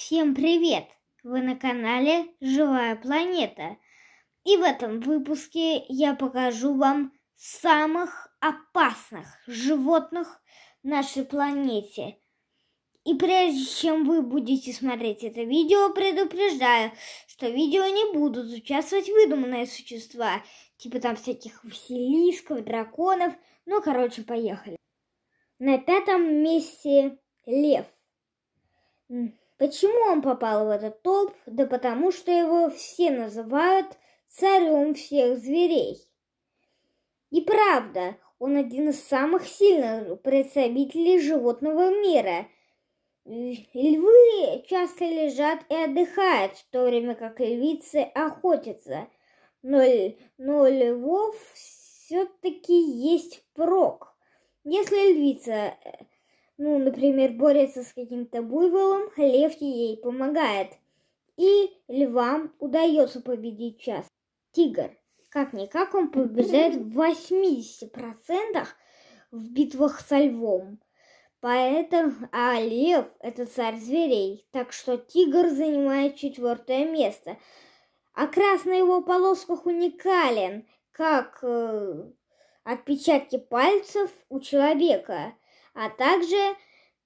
Всем привет! Вы на канале Живая Планета. И в этом выпуске я покажу вам самых опасных животных нашей планете. И прежде чем вы будете смотреть это видео, предупреждаю, что в видео не будут участвовать выдуманные существа, типа там всяких василисков, драконов. Ну, короче, поехали. На пятом месте лев. Почему он попал в этот топ? Да потому что его все называют царем всех зверей. И правда, он один из самых сильных представителей животного мира. Львы часто лежат и отдыхают, в то время как львицы охотятся. Но, но львов все-таки есть прок. Если львица э, ну, например, борется с каким-то буйволом, лев ей помогает. И львам удается победить час. Тигр, как-никак, он побеждает в 80% в битвах со львом. Поэтому, а лев – это царь зверей, так что тигр занимает четвертое место. А крас на его полосках уникален, как э, отпечатки пальцев у человека – а также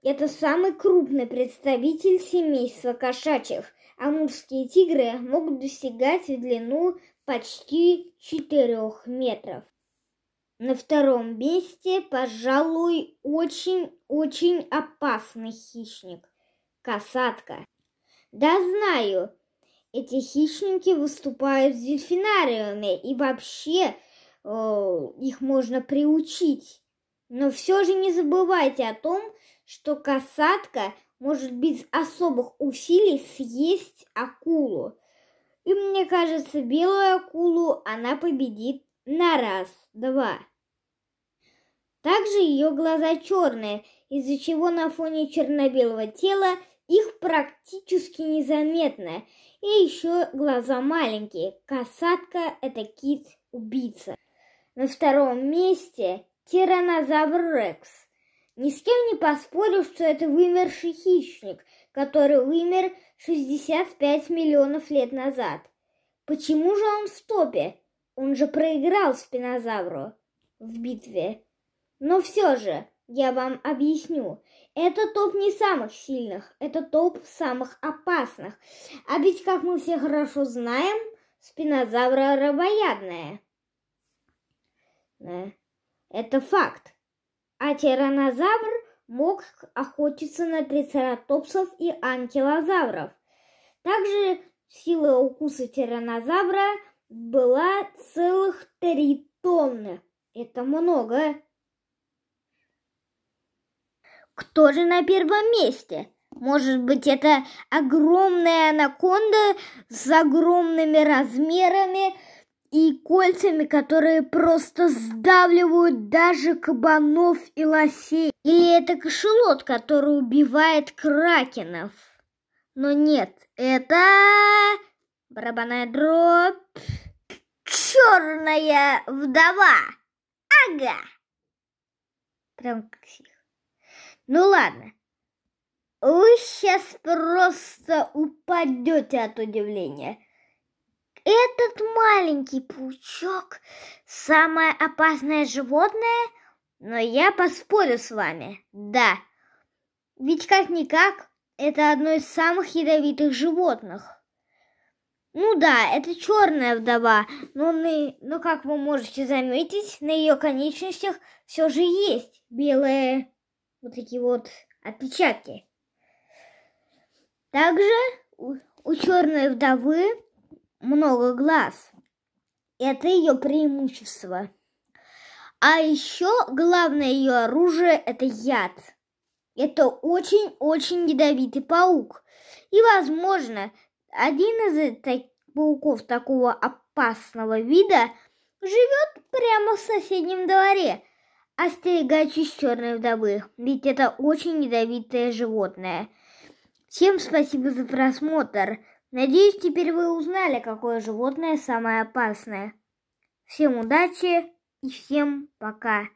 это самый крупный представитель семейства кошачьих. Амурские тигры могут достигать в длину почти 4 метров. На втором месте, пожалуй, очень-очень опасный хищник – касатка. Да, знаю, эти хищники выступают в дельфинариуме, и вообще э, их можно приучить но все же не забывайте о том, что касатка может без особых усилий съесть акулу. И мне кажется, белую акулу она победит на раз, два. Также ее глаза черные, из-за чего на фоне черно-белого тела их практически незаметно. И еще глаза маленькие. Касатка – это кит-убийца. На втором месте Тиранозавр Рекс. Ни с кем не поспорю, что это вымерший хищник, который вымер 65 миллионов лет назад. Почему же он в топе? Он же проиграл спинозавру в битве. Но все же, я вам объясню, это топ не самых сильных, это топ самых опасных. А ведь, как мы все хорошо знаем, спинозавра рабоядная. Да. Это факт. А тиранозавр мог охотиться на трицератопсов и анкилозавров. Также сила укуса тиранозавра была целых три тонны. Это много. Кто же на первом месте? Может быть, это огромная анаконда с огромными размерами, и кольцами, которые просто сдавливают даже кабанов и лосей. Или это кошелот, который убивает кракенов. Но нет, это барабанная дробь. Черная вдова. Ага. Прям как сих. Ну ладно. Вы сейчас просто упадете от удивления. Этот маленький паучок – самое опасное животное, но я поспорю с вами, да. Ведь как-никак это одно из самых ядовитых животных. Ну да, это черная вдова, но, на, но как вы можете заметить, на ее конечностях все же есть белые вот такие вот отпечатки. Также у, у черной вдовы много глаз. Это ее преимущество. А еще главное ее оружие – это яд. Это очень-очень ядовитый паук. И, возможно, один из таких пауков такого опасного вида живет прямо в соседнем дворе. Остерегайтесь черной вдовы, ведь это очень ядовитое животное. Всем спасибо за просмотр. Надеюсь, теперь вы узнали, какое животное самое опасное. Всем удачи и всем пока!